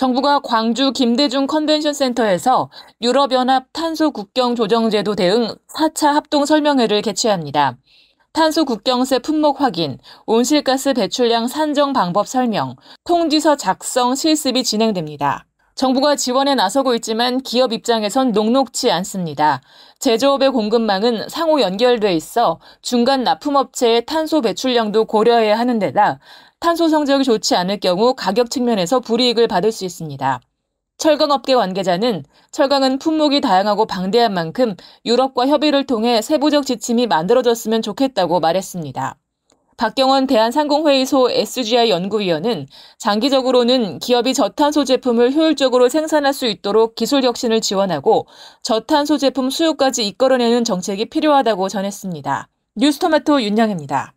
정부가 광주 김대중 컨벤션 센터에서 유럽연합 탄소 국경 조정제도 대응 4차 합동 설명회를 개최합니다. 탄소 국경세 품목 확인, 온실가스 배출량 산정 방법 설명, 통지서 작성 실습이 진행됩니다. 정부가 지원에 나서고 있지만 기업 입장에선 녹록치 않습니다. 제조업의 공급망은 상호 연결돼 있어 중간 납품업체의 탄소 배출량도 고려해야 하는 데다 탄소 성적이 좋지 않을 경우 가격 측면에서 불이익을 받을 수 있습니다. 철강업계 관계자는 철강은 품목이 다양하고 방대한 만큼 유럽과 협의를 통해 세부적 지침이 만들어졌으면 좋겠다고 말했습니다. 박경원 대한상공회의소 SGI 연구위원은 장기적으로는 기업이 저탄소 제품을 효율적으로 생산할 수 있도록 기술 혁신을 지원하고 저탄소 제품 수요까지 이끌어내는 정책이 필요하다고 전했습니다. 뉴스토마토 윤양입니다.